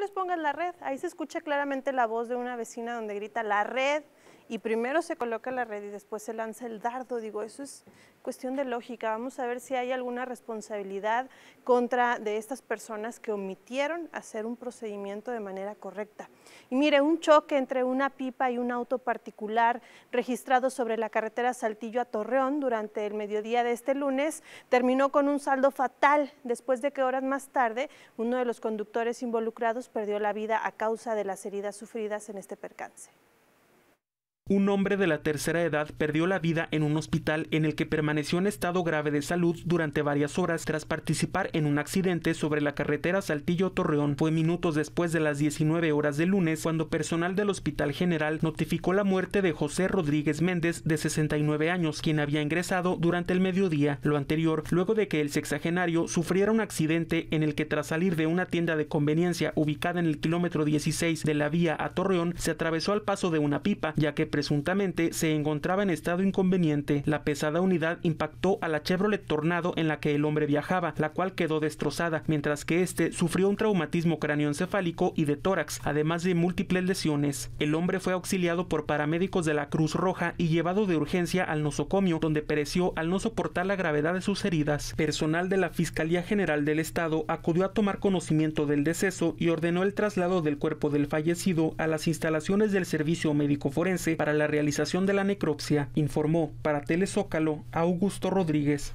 les pongas la red. Ahí se escucha claramente la voz de una vecina donde grita la red y primero se coloca la red y después se lanza el dardo. Digo, eso es cuestión de lógica. Vamos a ver si hay alguna responsabilidad contra de estas personas que omitieron hacer un procedimiento de manera correcta. Y mire, un choque entre una pipa y un auto particular registrado sobre la carretera Saltillo a Torreón durante el mediodía de este lunes terminó con un saldo fatal después de que horas más tarde uno de los conductores involucrados perdió la vida a causa de las heridas sufridas en este percance un hombre de la tercera edad perdió la vida en un hospital en el que permaneció en estado grave de salud durante varias horas tras participar en un accidente sobre la carretera Saltillo-Torreón. Fue minutos después de las 19 horas del lunes cuando personal del Hospital General notificó la muerte de José Rodríguez Méndez, de 69 años, quien había ingresado durante el mediodía, lo anterior, luego de que el sexagenario sufriera un accidente en el que tras salir de una tienda de conveniencia ubicada en el kilómetro 16 de la vía a Torreón, se atravesó al paso de una pipa, ya que presuntamente se encontraba en estado inconveniente, la pesada unidad impactó a la Chevrolet Tornado en la que el hombre viajaba, la cual quedó destrozada, mientras que este sufrió un traumatismo cráneoencefálico y de tórax, además de múltiples lesiones. El hombre fue auxiliado por paramédicos de la Cruz Roja y llevado de urgencia al nosocomio, donde pereció al no soportar la gravedad de sus heridas. Personal de la Fiscalía General del Estado acudió a tomar conocimiento del deceso y ordenó el traslado del cuerpo del fallecido a las instalaciones del Servicio Médico Forense para la realización de la necropsia, informó para Telezócalo Augusto Rodríguez.